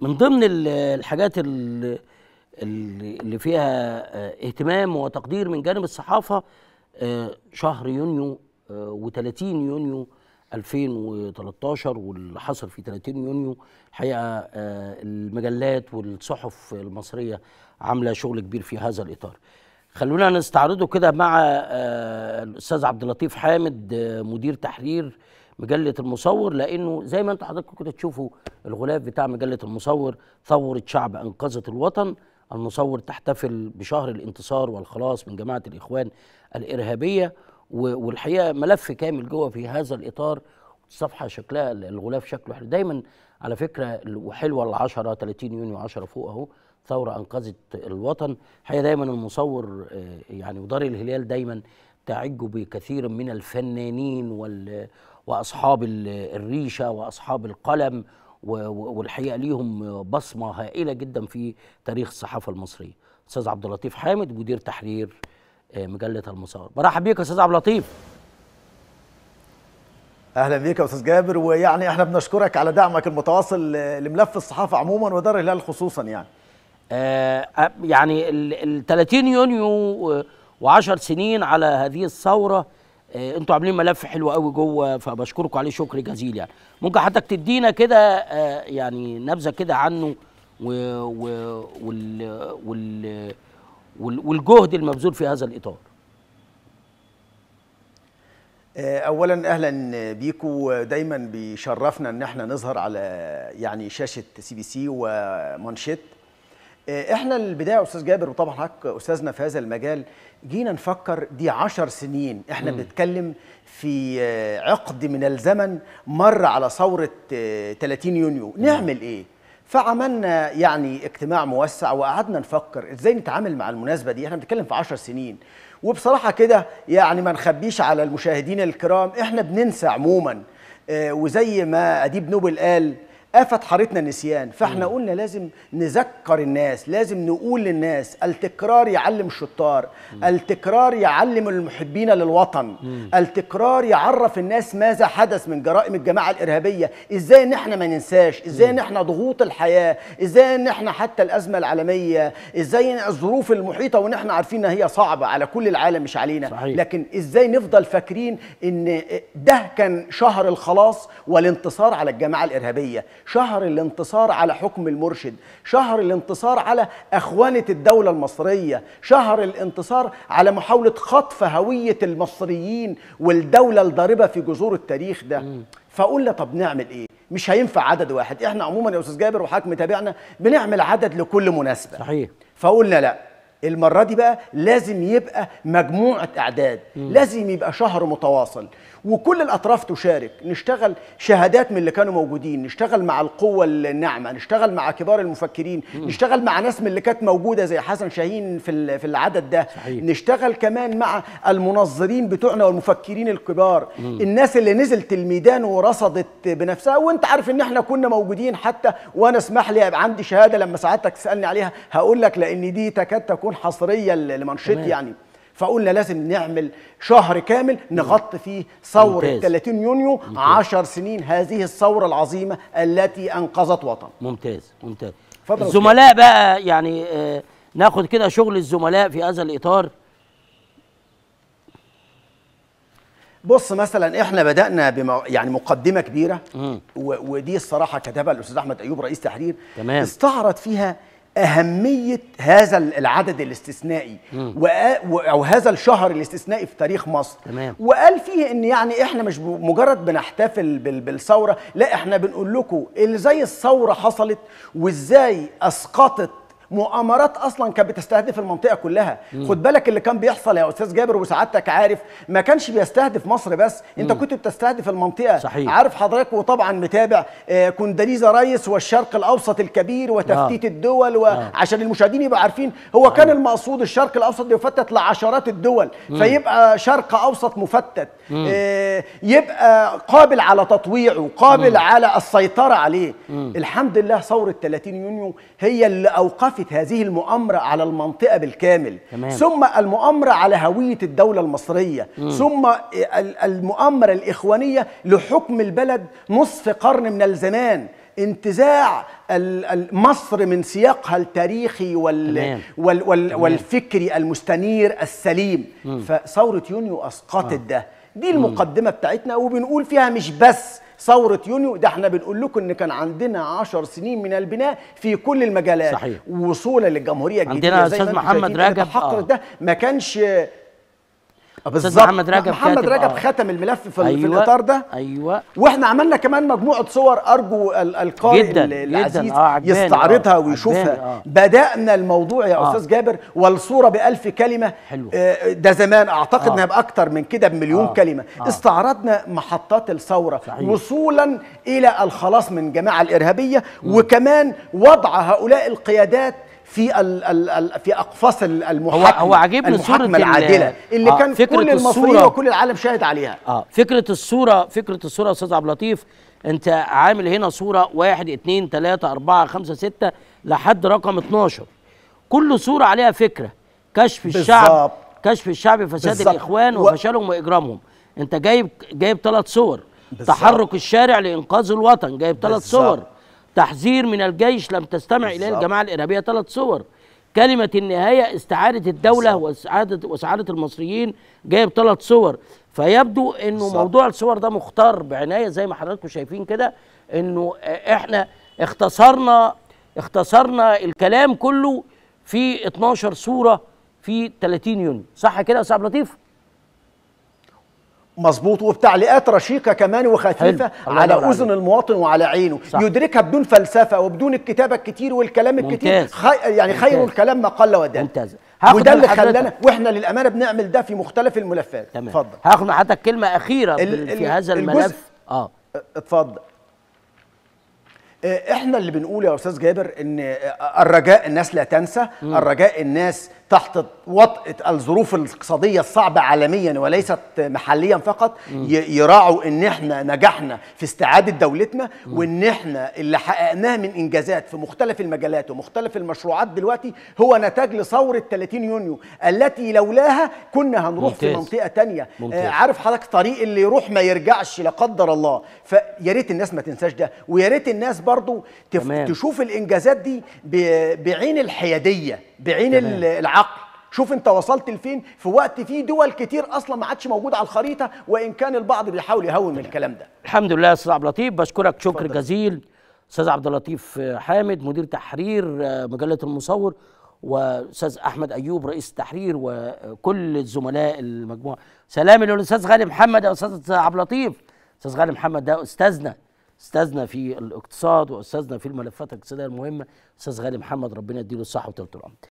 من ضمن الحاجات اللي فيها آه، اهتمام وتقدير من جانب الصحافة آه، شهر يونيو آه، و30 يونيو 2013 واللي حصل في 30 يونيو الحقيقة المجلات والصحف المصرية عاملة شغل كبير في هذا الإطار خلونا نستعرضه كده مع الأستاذ عبد اللطيف حامد مدير تحرير مجله المصور لانه زي ما انتوا حضرتك كده تشوفوا الغلاف بتاع مجله المصور ثوره شعب انقذت الوطن المصور تحتفل بشهر الانتصار والخلاص من جماعه الاخوان الارهابيه والحقيقه ملف كامل جوه في هذا الاطار الصفحه شكلها الغلاف شكله حلو دايما على فكره وحلوه ال 10 30 يونيو 10 فوق اهو ثوره انقذت الوطن حقيقه دايما المصور آه، يعني ودار الهلال دايما تعج بكثير من الفنانين وال واصحاب الريشه واصحاب القلم والحقيقه ليهم بصمه هائله جدا في تاريخ الصحافه المصريه استاذ عبد اللطيف حامد مدير تحرير آه، مجله المسار برحب بيك يا استاذ عبد اللطيف اهلا بيك يا استاذ جابر ويعني احنا بنشكرك على دعمك المتواصل لملف الصحافه عموما ودار الهلال خصوصا يعني آه يعني ال 30 يونيو آه، و10 سنين على هذه الثوره آه، انتوا عاملين ملف حلو قوي جوه فبشكركم عليه شكر جزيل يعني ممكن حضرتك تدينا كده آه، يعني نبذه كده عنه و و وال وال والجهد المبذول في هذا الاطار آه، اولا اهلا بيكم دايما بيشرفنا ان احنا نظهر على يعني شاشه سي بي سي ومانشيت آه، احنا البدايه يا استاذ جابر وطبعا حضرتك استاذنا في هذا المجال جينا نفكر دي عشر سنين احنا بنتكلم في آه، عقد من الزمن مر على ثوره 30 آه، يونيو مم. نعمل ايه فعملنا يعني اجتماع موسع وقعدنا نفكر ازاي نتعامل مع المناسبه دي احنا بنتكلم في 10 سنين وبصراحه كده يعني ما نخبيش على المشاهدين الكرام احنا بننسى عموما اه وزي ما اديب نوبل قال آفة حارتنا النسيان فاحنا مم. قلنا لازم نذكر الناس لازم نقول للناس التكرار يعلم الشطار مم. التكرار يعلم المحبين للوطن مم. التكرار يعرف الناس ماذا حدث من جرائم الجماعة الإرهابية ازاي ان احنا ما ننساش ازاي ان احنا ضغوط الحياة ازاي ان احنا حتى الأزمة العالمية ازاي الظروف المحيطة وان احنا عارفين ان هي صعبة على كل العالم مش علينا صحيح. لكن ازاي نفضل فاكرين ان ده كان شهر الخلاص والانتصار على الجماعة الإرهابية شهر الانتصار على حكم المرشد شهر الانتصار على أخوانة الدولة المصرية شهر الانتصار على محاولة خطف هوية المصريين والدولة الضاربة في جذور التاريخ ده فقلنا طب نعمل ايه مش هينفع عدد واحد احنا عموما يا استاذ جابر وحاكم تابعنا بنعمل عدد لكل مناسبه صحيح فقلنا لا المره دي بقى لازم يبقى مجموعه اعداد مم. لازم يبقى شهر متواصل وكل الاطراف تشارك نشتغل شهادات من اللي كانوا موجودين نشتغل مع القوه الناعمه نشتغل مع كبار المفكرين مم. نشتغل مع ناس من اللي كانت موجوده زي حسن شاهين في في العدد ده صحيح. نشتغل كمان مع المنظرين بتوعنا والمفكرين الكبار مم. الناس اللي نزلت الميدان ورصدت بنفسها وانت عارف ان احنا كنا موجودين حتى وانا اسمح لي عندي شهاده لما سعادتك تسالني عليها هقول لك لان دي تكاد تكون حصريه لمانشيت يعني فقلنا لازم نعمل شهر كامل نغطي فيه ثورة 30 يونيو ممتاز. 10 سنين هذه الثورة العظيمة التي أنقذت وطن ممتاز ممتاز الزملاء بقى يعني آه ناخد كده شغل الزملاء في هذا الإطار بص مثلا احنا بدانا بم... يعني مقدمه كبيره و... ودي الصراحه كتبها الاستاذ احمد ايوب رئيس تحرير تمام استعرض فيها اهميه هذا العدد الاستثنائي او هذا الشهر الاستثنائي في تاريخ مصر تمام. وقال فيه ان يعني احنا مش مجرد بنحتفل بالثوره لا احنا بنقول لكم ازاي الثوره حصلت وازاي اسقطت مؤامرات اصلا كانت بتستهدف المنطقه كلها مم. خد بالك اللي كان بيحصل يا استاذ جابر وسعادتك عارف ما كانش بيستهدف مصر بس انت مم. كنت بتستهدف المنطقه صحيح. عارف حضرتك وطبعا متابع آه كونداليزا رايس والشرق الاوسط الكبير وتفتيت آه. الدول وعشان آه. المشاهدين يبقوا عارفين هو آه. كان المقصود الشرق الاوسط يفتت لعشرات الدول مم. فيبقى شرق اوسط مفتت آه يبقى قابل على تطويعه قابل مم. على السيطره عليه مم. الحمد لله ثوره 30 يونيو هي اللي اوقفت إضافة هذه المؤامرة على المنطقة بالكامل تمام. ثم المؤامرة على هوية الدولة المصرية م. ثم المؤامرة الإخوانية لحكم البلد نصف قرن من الزمان انتزاع مصر من سياقها التاريخي وال تمام. وال وال والفكري المستنير السليم م. فثورة يونيو أسقطت آه. ده دي المقدمة بتاعتنا وبنقول فيها مش بس ثوره يونيو ده احنا بنقول لكم ان كان عندنا عشر سنين من البناء في كل المجالات صحيح وصولا للجمهوريه الجديده عندنا استاذ محمد رجب آه. ده ما كانش آه، استاذ محمد رجب محمد رجب آه. ختم الملف في, أيوة. في الاطار ده ايوه واحنا عملنا كمان مجموعه صور ارجو القارئ جداً العزيز جداً. آه يستعرضها آه. ويشوفها آه. بدانا الموضوع يا آه. استاذ جابر والصوره بألف كلمه حلو. آه ده زمان اعتقد آه. باكثر من كده بمليون آه. كلمه آه. استعرضنا محطات الثوره وصولا الى الخلاص من جماعه الارهابيه م. وكمان وضع هؤلاء القيادات في الـ الـ الـ في اقفاص المحاكمه هو, عجبني المحاكمة صورة العادله اللي آه كان كل المصريين وكل العالم شاهد عليها اه فكره الصوره فكره الصوره يا استاذ عبد اللطيف انت عامل هنا صوره واحد 2 3 اربعه خمسه سته لحد رقم 12 كل صوره عليها فكره كشف بالزبط. الشعب كشف الشعب فساد بالزبط. الاخوان وفشلهم واجرامهم انت جايب جايب ثلاث صور بالزبط. تحرك الشارع لانقاذ الوطن جايب ثلاث صور تحذير من الجيش لم تستمع إليه الجماعة الإرهابية ثلاث صور كلمة النهاية استعادة الدولة وسعادة وسعادة المصريين جايب ثلاث صور فيبدو انه صح. موضوع الصور ده مختار بعناية زي ما حضراتكم شايفين كده انه احنا اختصرنا اختصرنا الكلام كله في 12 صورة في 30 يونيو صح كده يا استاذ عبد اللطيف؟ مظبوط وبتعليقات رشيقه كمان وخفيفه على اذن المواطن وعلى عينه صح. يدركها بدون فلسفه وبدون الكتابه الكتير والكلام الكتير ممتاز. خي... يعني ممتاز. خير الكلام ما قل ودل ممتاز وده اللي خلانا واحنا للامانه بنعمل ده في مختلف الملفات اتفضل هاخد حضرتك كلمه اخيره ال... في هذا الملف الجزء... اه اتفضل آه، احنا اللي بنقول يا استاذ جابر ان آه، الرجاء الناس لا تنسى الرجاء الناس تحت وطأة الظروف الاقتصادية الصعبة عالميا وليست محليا فقط يراعوا ان احنا نجحنا في استعادة دولتنا وان احنا اللي حققناه من انجازات في مختلف المجالات ومختلف المشروعات دلوقتي هو نتاج لثورة 30 يونيو التي لولاها كنا هنروح ممتاز. في منطقة تانية آه، ممتاز. آه عارف حضرتك طريق اللي يروح ما يرجعش لا قدر الله فيا ريت الناس ما تنساش ده ويا ريت الناس برضو تف... تشوف الانجازات دي ب... بعين الحياديه بعين تمام. العقل شوف انت وصلت لفين في وقت فيه دول كتير اصلا ما عادش موجود على الخريطه وان كان البعض بيحاول يهون من الكلام ده الحمد لله يا استاذ عبد اللطيف بشكرك شكر فضل. جزيل استاذ عبد اللطيف حامد مدير تحرير آه، مجله المصور واستاذ احمد ايوب رئيس التحرير وكل الزملاء المجموعه سلام للاستاذ غالي محمد يا استاذ عبد اللطيف استاذ غالي محمد ده استاذنا استاذنا في الاقتصاد واستاذنا في الملفات الاقتصاديه المهمه استاذ غالي محمد ربنا يديله الصحه وطولة العمر